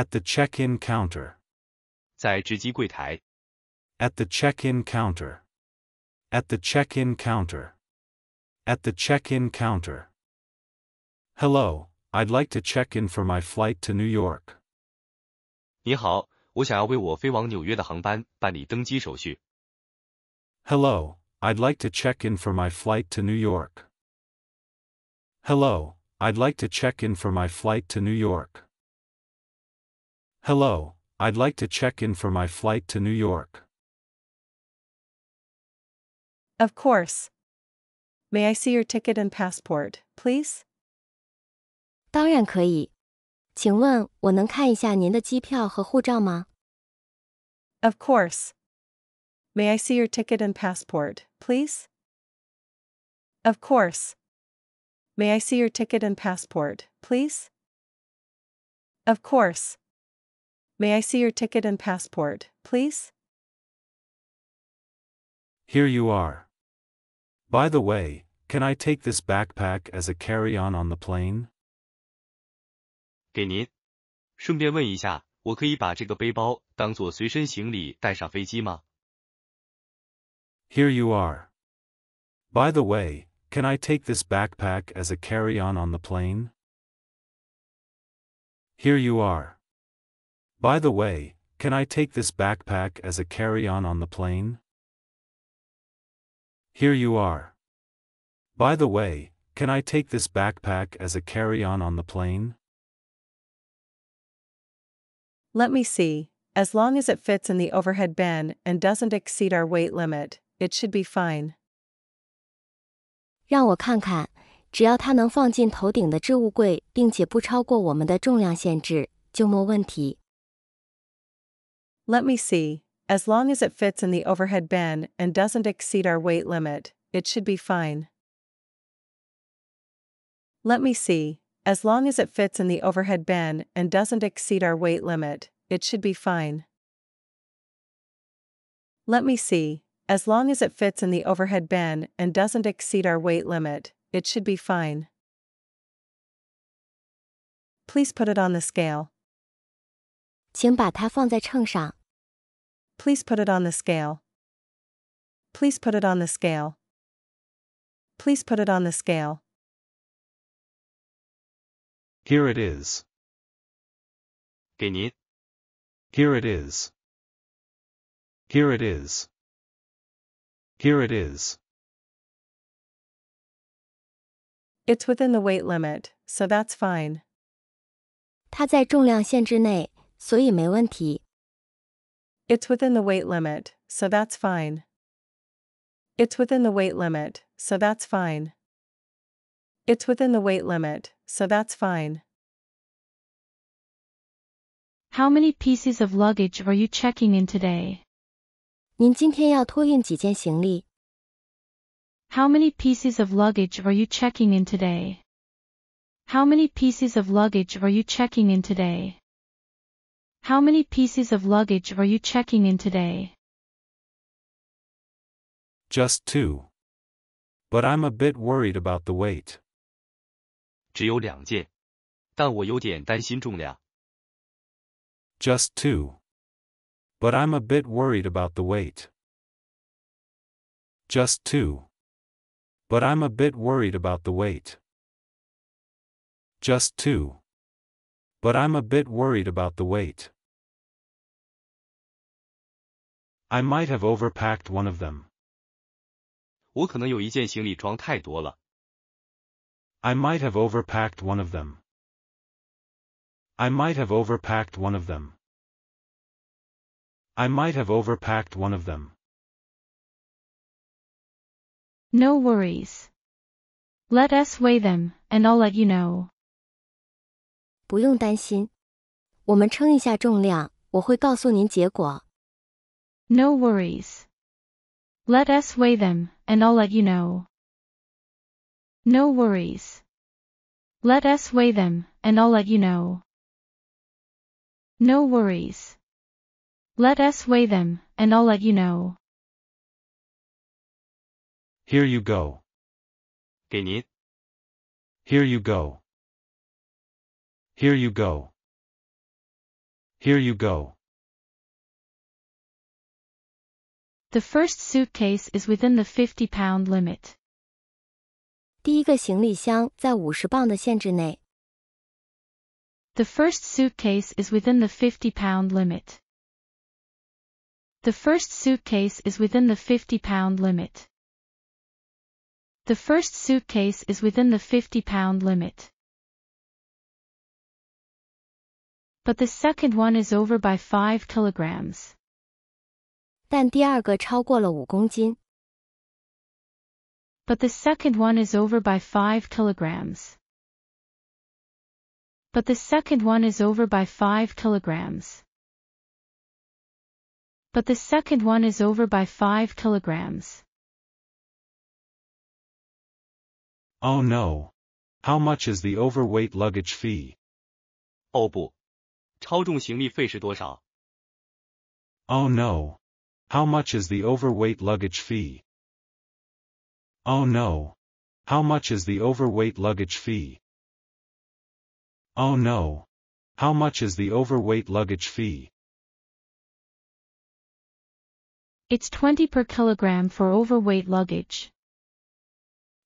At the check-in counter. At the check-in counter. At the check-in counter. At the check-in counter. Hello, I'd like to check in for my flight to New York. Hello, i I'd like to check in for my flight to New York. Hello, I'd like to check in for my flight to New York. Hello, I'd like to check in for my flight to New York. Of course. May I see your ticket and passport, please? Of course. May I see your ticket and passport, please? Of course. May I see your ticket and passport, please? Of course. May I see your ticket and passport, please? Here you are. By the way, can I take this backpack as a carry-on on the plane? Here you are. By the way, can I take this backpack as a carry-on on the plane? Here you are. By the way, can I take this backpack as a carry-on on the plane? Here you are. By the way, can I take this backpack as a carry-on on the plane? Let me see, as long as it fits in the overhead bin and doesn't exceed our weight limit, it should be fine. 让我看看，只要它能放进头顶的置物柜，并且不超过我们的重量限制，就没问题。let me see, as long as it fits in the overhead bin and doesn't exceed our weight limit, it should be fine. Let me see, as long as it fits in the overhead bin and doesn't exceed our weight limit, it should be fine. Let me see, as long as it fits in the overhead bin and doesn't exceed our weight limit, it should be fine. Please put it on the scale. 请把它放在秤上。Please put it on the scale. Please put it on the scale. Please put it on the scale. Here it is. Here it is. Here it is. Here it is. It's within the weight limit, so that's fine. 它在重量限制内，所以没问题。it's within the weight limit, so that's fine. It's within the weight limit, so that's fine. It's within the weight limit, so that's fine. How many pieces of luggage are you checking in today? How many pieces of luggage are you checking in today? How many pieces of luggage are you checking in today? How many pieces of luggage are you checking in today? Just two. But I'm a bit worried about the weight. Just two. But I'm a bit worried about the weight. Just two. But I'm a bit worried about the weight. Just two. But I'm a bit worried about the weight. I might have overpacked one of them. I might have overpacked one of them. I might have overpacked one of them. I might have overpacked one of them. No worries. Let us weigh them, and I'll let you know. 不用担心，我们称一下重量，我会告诉您结果。No worries. Let us weigh them, and I'll let you know. No worries. Let us weigh them, and I'll let you know. No worries. Let us weigh them, and I'll let you know. Here you go. 给您. Here you go. Here you go. Here you go. The first suitcase is within the 50 pound limit. The first suitcase is within the 50 pound limit. The first suitcase is within the 50 pound limit. The first suitcase is within the 50 pound limit. but the second one is over by 5 kilograms. But the second one is over by 5 kilograms. But the second one is over by 5 kilograms. But the second one is over by 5 kilograms. Oh no! How much is the overweight luggage fee? 哦不, oh 超重行李费是多少？Oh no! How much is the overweight luggage fee? Oh no! How much is the overweight luggage fee? Oh no! How much is the overweight luggage fee? It's 20 per kilogram for overweight luggage.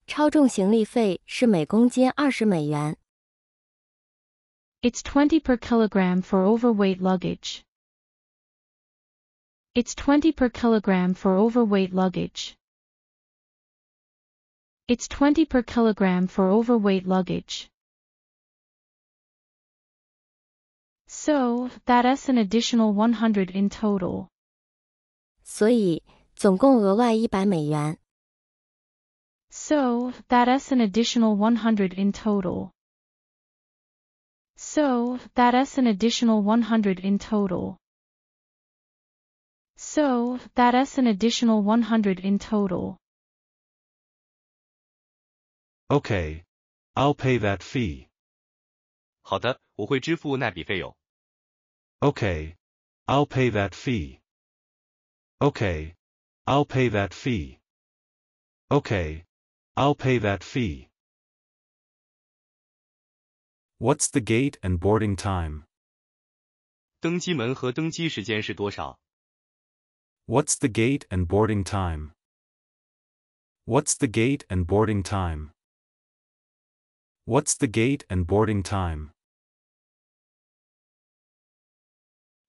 超重行李费是每公斤二十美元。it's 20 per kilogram for overweight luggage. It's 20 per kilogram for overweight luggage. It's 20 per kilogram for overweight luggage. So, that's an additional 100 in total. So that's an additional 100 in total. So, that's an additional 100 in total. So, that's an additional 100 in total. Okay. I'll pay that fee. Okay, i I'll pay that fee. Okay. I'll pay that fee. Okay. I'll pay that fee. What's the gate and boarding time? What's the gate and boarding time? What's the gate and boarding time? What's the gate and boarding time?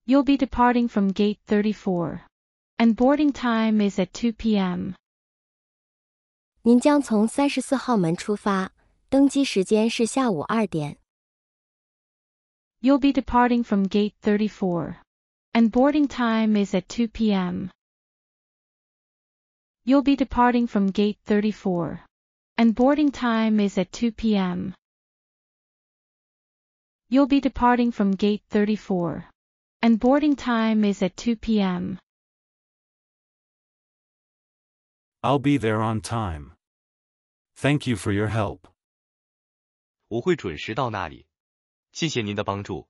You'll be departing from gate 34. And boarding time is at 2 p.m. 您将从三十四号门出发，登机时间是下午二点。You'll be departing from gate 34. And boarding time is at 2 p.m. You'll be departing from gate 34. And boarding time is at 2 p.m. You'll be departing from gate 34. And boarding time is at 2 p.m. I'll be there on time. Thank you for your help. 我会准时到那里。谢谢您的帮助。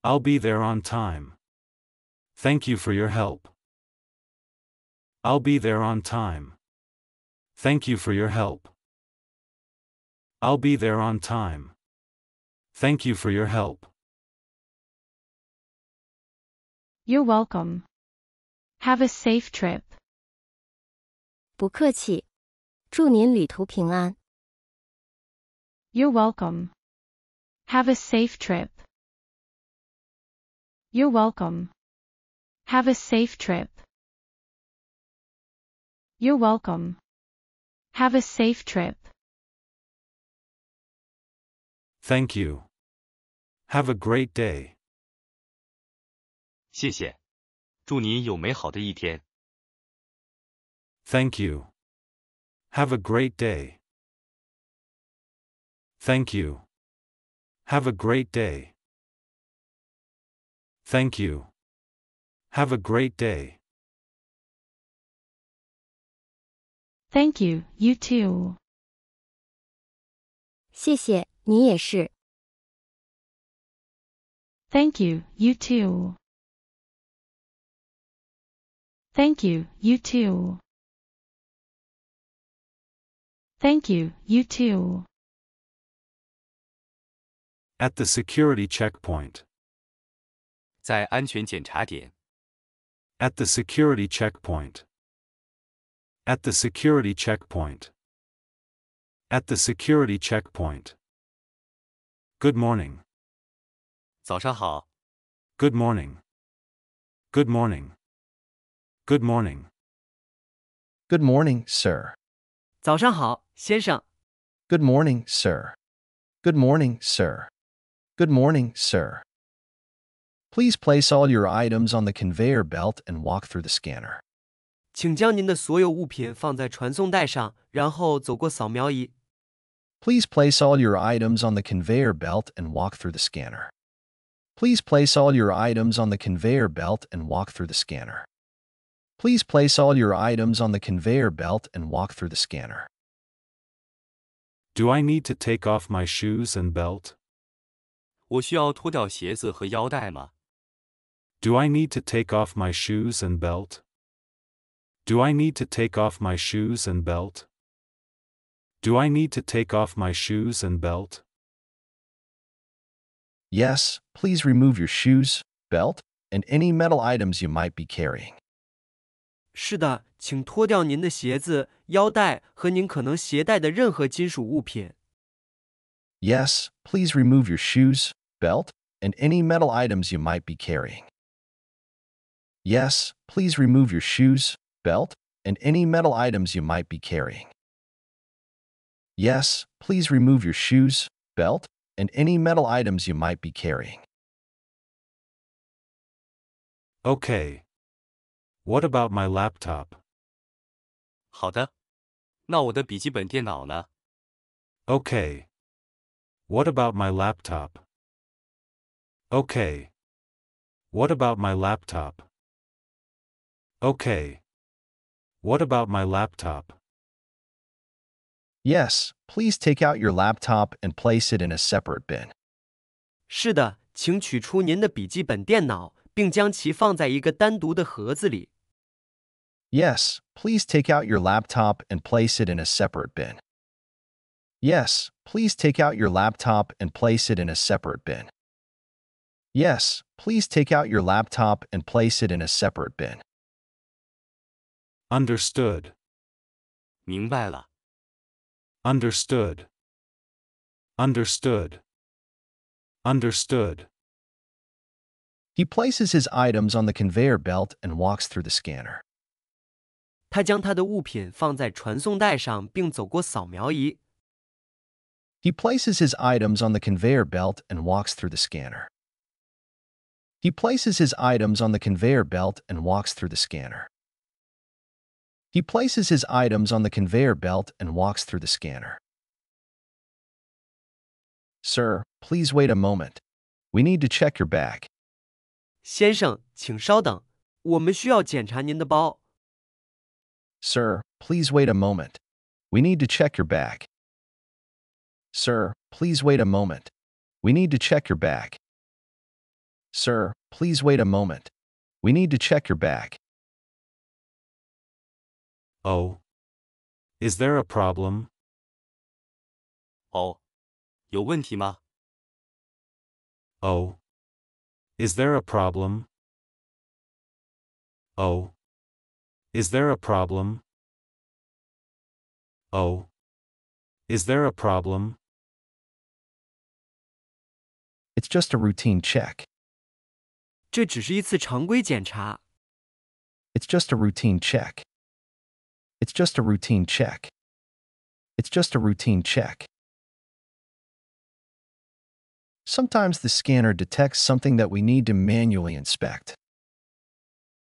I'll be there on time. Thank you for your help. I'll be there on time. Thank you for your help. I'll be there on time. Thank you for your help. You're welcome. Have a safe trip. 不客气，祝您旅途平安。You're welcome. Have a safe trip. You're welcome. Have a safe trip. You're welcome. Have a safe trip. Thank you. Have a great day. Thank you. Have a great day. Thank you. Have a great day. Thank you. Have a great day. Thank you, you too. Thank you, you too. Thank you, you too. Thank you, you too. At the security checkpoint. At the security checkpoint. At the security checkpoint. At the security checkpoint. Good morning. Good morning. Good morning. Good morning. Good morning, sir. Good morning, sir. Good morning, sir. Good morning, sir. Please place all your items on the conveyor belt and walk through the scanner. Please place all your items on the conveyor belt and walk through the scanner. Please place all your items on the conveyor belt and walk through the scanner. Please place all your items on the conveyor belt and walk through the scanner. Do I need to take off my shoes and belt? 我需要脱掉鞋子和腰带吗？Do I need to take off my shoes and belt? Do I need to take off my shoes and belt? Do I need to take off my shoes and belt? Yes, please remove your shoes, belt, and any metal items you might be carrying. 是的，请脱掉您的鞋子、腰带和您可能携带的任何金属物品。Yes, please remove your shoes, belt, and any metal items you might be carrying. Yes, please remove your shoes, belt, and any metal items you might be carrying. Yes, please remove your shoes, belt, and any metal items you might be carrying. Okay. What about my laptop? 好的。那我的笔记本电脑呢? Okay. What about my laptop? Okay. What about my laptop? Okay. What about my laptop? Yes, please take out your laptop and place it in a separate bin. 是的，请取出您的笔记本电脑，并将其放在一个单独的盒子里。Yes, please take out your laptop and place it in a separate bin. Yes, please take out your laptop and place it in a separate bin. Yes, please take out your laptop and place it in a separate bin. Understood. 明白了. Understood. Understood. Understood. He places his items on the conveyor belt and walks through the scanner. He places his items on the conveyor belt and walks through the scanner. He places his items on the conveyor belt and walks through the scanner. He places his items on the conveyor belt and walks through the scanner. Sir, please wait a moment. We need to check your bag. 先生，请稍等，我们需要检查您的包。Sir, please wait a moment. We need to check your bag. Sir, please wait a moment. We need to check your bag. Sir, please wait a moment. We need to check your back. Oh. Is there a problem? Oh, Is there a problem? Oh. Is there a problem? Oh. Is there a problem? It's just a routine check. 这只是一次常规检查。It's just a routine check. It's just a routine check. It's just a routine check. Sometimes the scanner detects something that we need to manually inspect.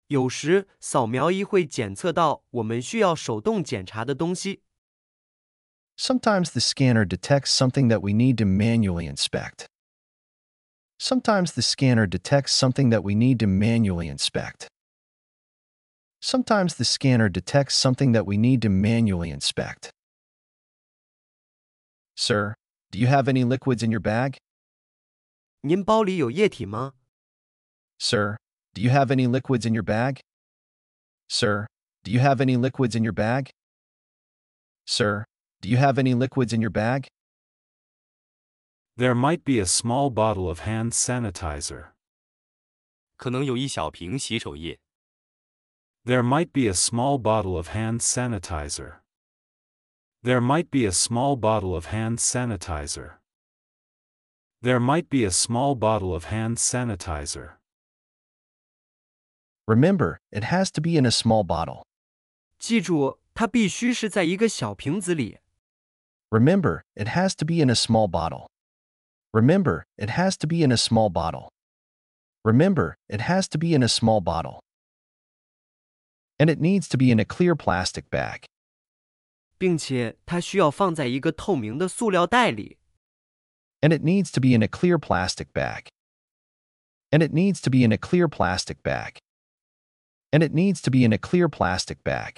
有时扫描仪会检测到我们需要手动检查的东西。Sometimes the scanner detects something that we need to manually inspect. Sometimes the scanner detects something that we need to manually inspect. Sometimes the scanner detects something that we need to manually inspect. Sir, do you have any liquids in your bag? 您包里有液体吗? Sir, do you have any liquids in your bag? Sir, do you have any liquids in your bag? Sir, do you have any liquids in your bag? There might be a small bottle of hand sanitizer. There might be a small bottle of hand sanitizer. There might be a small bottle of hand sanitizer. There might be a small bottle of hand sanitizer. Remember, it has to be in a small bottle. Remember, it has to be in a small bottle. Remember, it has to be in a small bottle. Remember, it has to be in a small bottle. And it needs to be in a clear plastic bag. And it needs to be in a clear plastic bag. And it needs to be in a clear plastic bag. And it needs to be in a clear plastic bag.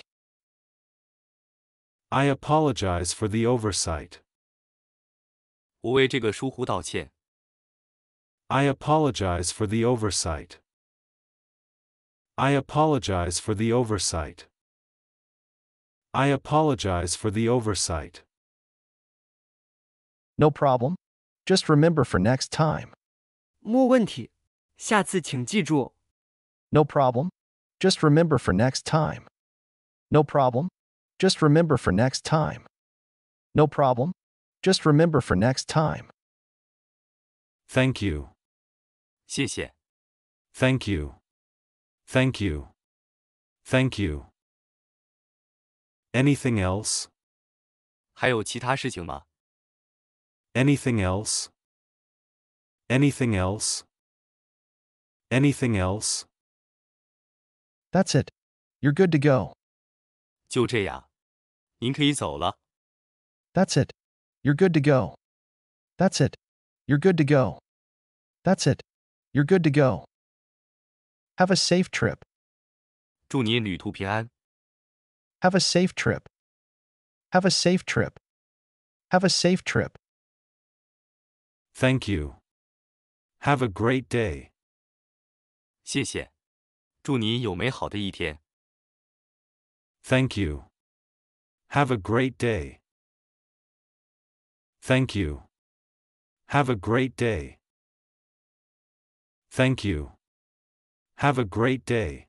I apologize for the oversight. 我为这个疏忽道歉。I apologize for the oversight. I apologize for the oversight. I apologize for the oversight. No problem. Just remember for next time. 没问题，下次请记住。No problem. Just remember for next time. No problem. Just remember for next time. No problem. Just remember for next time. Thank you. 谢谢. Thank you. Thank you. Thank you. Anything else? 还有其他事情吗? Anything else? Anything else? Anything else? That's it. You're good to go. 就这样，您可以走了。That's it. You're good to go. That's it. You're good to go. That's it. You're good to go. Have a safe trip. Have a safe trip. Have a safe trip. Have a safe trip. Thank you. Have a great day. 谢谢。祝你有美好的一天。Thank you. Have a great day. Thank you. Have a great day. Thank you. Have a great day.